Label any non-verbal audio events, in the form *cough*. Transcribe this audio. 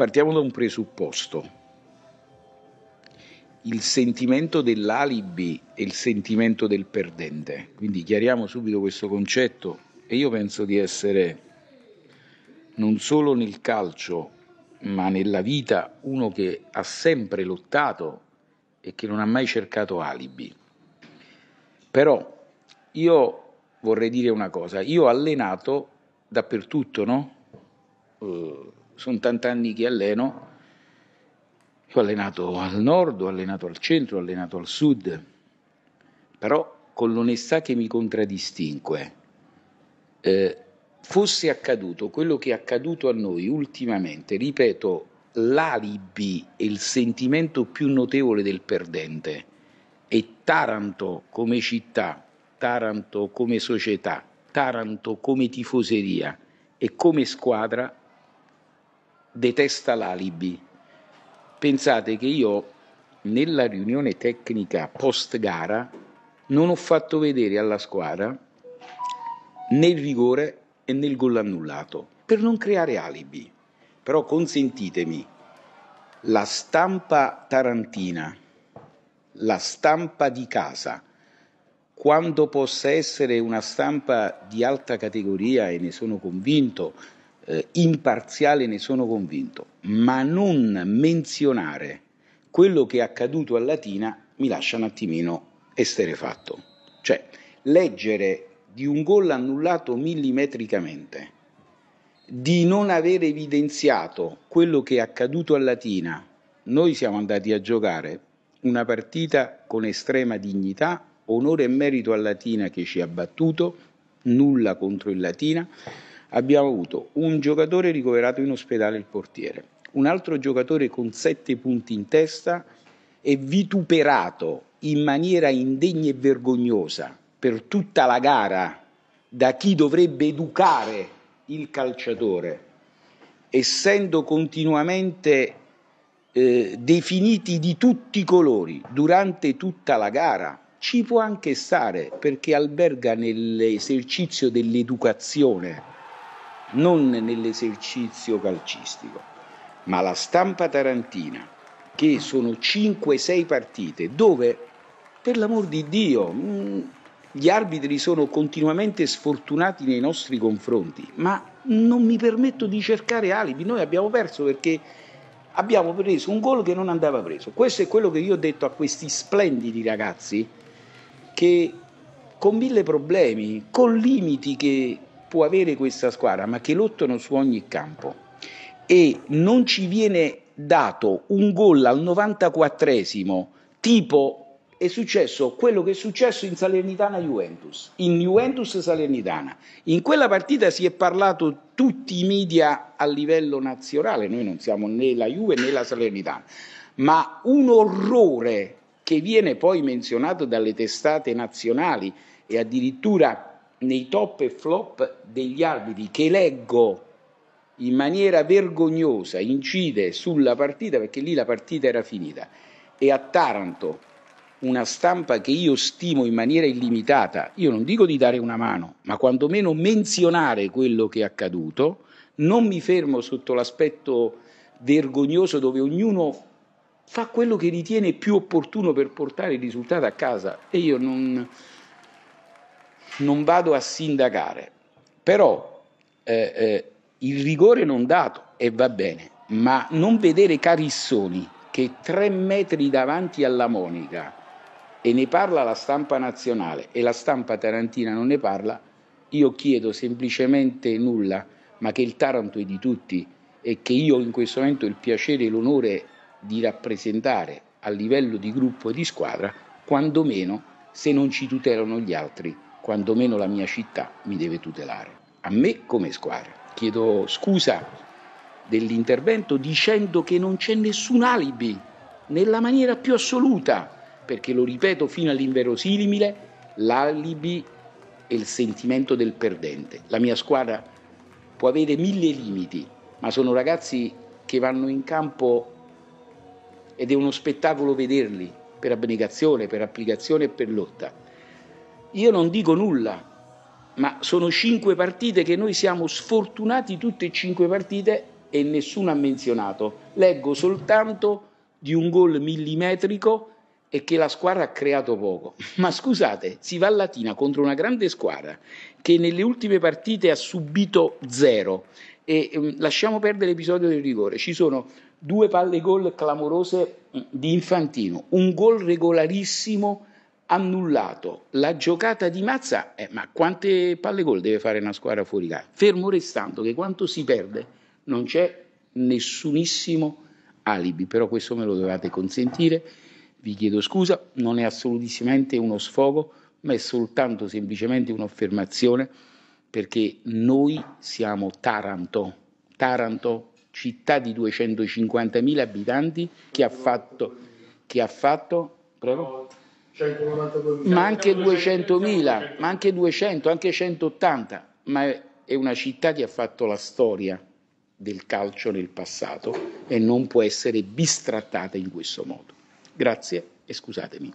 Partiamo da un presupposto. Il sentimento dell'alibi e il sentimento del perdente. Quindi chiariamo subito questo concetto e io penso di essere non solo nel calcio ma nella vita uno che ha sempre lottato e che non ha mai cercato alibi. Però io vorrei dire una cosa, io ho allenato dappertutto, no? Uh, sono tanti anni che alleno, ho allenato al nord, ho allenato al centro, ho allenato al sud, però con l'onestà che mi contraddistingue, eh, fosse accaduto quello che è accaduto a noi ultimamente, ripeto, l'alibi e il sentimento più notevole del perdente è Taranto come città, Taranto come società, Taranto come tifoseria e come squadra detesta l'alibi. Pensate che io nella riunione tecnica post gara non ho fatto vedere alla squadra né il rigore e né il gol annullato per non creare alibi. Però consentitemi, la stampa tarantina, la stampa di casa, quando possa essere una stampa di alta categoria, e ne sono convinto, eh, imparziale, ne sono convinto, ma non menzionare quello che è accaduto a Latina mi lascia un attimino esterefatto. Cioè, leggere di un gol annullato millimetricamente, di non aver evidenziato quello che è accaduto a Latina, noi siamo andati a giocare una partita con estrema dignità, onore e merito a Latina che ci ha battuto, nulla contro il Latina, abbiamo avuto un giocatore ricoverato in ospedale, il portiere, un altro giocatore con sette punti in testa e vituperato in maniera indegna e vergognosa per tutta la gara da chi dovrebbe educare il calciatore, essendo continuamente eh, definiti di tutti i colori durante tutta la gara, ci può anche stare perché alberga nell'esercizio dell'educazione non nell'esercizio calcistico, ma la stampa tarantina, che sono 5-6 partite dove, per l'amor di Dio, mm, gli arbitri sono continuamente sfortunati nei nostri confronti, ma non mi permetto di cercare alibi, noi abbiamo perso perché abbiamo preso un gol che non andava preso. Questo è quello che io ho detto a questi splendidi ragazzi che con mille problemi, con limiti che può avere questa squadra, ma che lottano su ogni campo e non ci viene dato un gol al 94esimo, tipo è successo quello che è successo in Salernitana Juventus, in Juventus Salernitana. In quella partita si è parlato tutti i media a livello nazionale, noi non siamo né la Juve né la Salernitana, ma un orrore che viene poi menzionato dalle testate nazionali e addirittura nei top e flop degli arbitri che leggo in maniera vergognosa incide sulla partita perché lì la partita era finita e a Taranto una stampa che io stimo in maniera illimitata, io non dico di dare una mano, ma quantomeno menzionare quello che è accaduto, non mi fermo sotto l'aspetto vergognoso dove ognuno fa quello che ritiene più opportuno per portare il risultato a casa e io non, non vado a sindacare, però eh, eh, il rigore non dato e va bene, ma non vedere Carissoni che tre metri davanti alla Monica e ne parla la stampa nazionale e la stampa tarantina non ne parla, io chiedo semplicemente nulla, ma che il Taranto è di tutti e che io in questo momento ho il piacere e l'onore di rappresentare a livello di gruppo e di squadra, quantomeno se non ci tutelano gli altri quantomeno la mia città mi deve tutelare, a me come squadra. Chiedo scusa dell'intervento dicendo che non c'è nessun alibi, nella maniera più assoluta, perché lo ripeto fino all'inverosimile, l'alibi è il sentimento del perdente. La mia squadra può avere mille limiti, ma sono ragazzi che vanno in campo ed è uno spettacolo vederli per abnegazione, per applicazione e per lotta. Io non dico nulla, ma sono cinque partite che noi siamo sfortunati tutte e cinque partite e nessuno ha menzionato. Leggo soltanto di un gol millimetrico e che la squadra ha creato poco. *laughs* Ma scusate, si va a Latina contro una grande squadra che nelle ultime partite ha subito zero. E, ehm, lasciamo perdere l'episodio del rigore. Ci sono due palle gol clamorose mm, di Infantino, un gol regolarissimo annullato la giocata di Mazza, eh, ma quante palle gol deve fare una squadra fuori gara? Fermo restando che quanto si perde non c'è nessunissimo alibi, però questo me lo dovevate consentire, vi chiedo scusa, non è assolutissimamente uno sfogo, ma è soltanto semplicemente un'affermazione perché noi siamo Taranto, Taranto città di 250.000 abitanti che ha fatto, che ha fatto prego? ma anche 200.000, ma anche 200, anche 180, ma è una città che ha fatto la storia del calcio nel passato e non può essere bistrattata in questo modo. Grazie e scusatemi.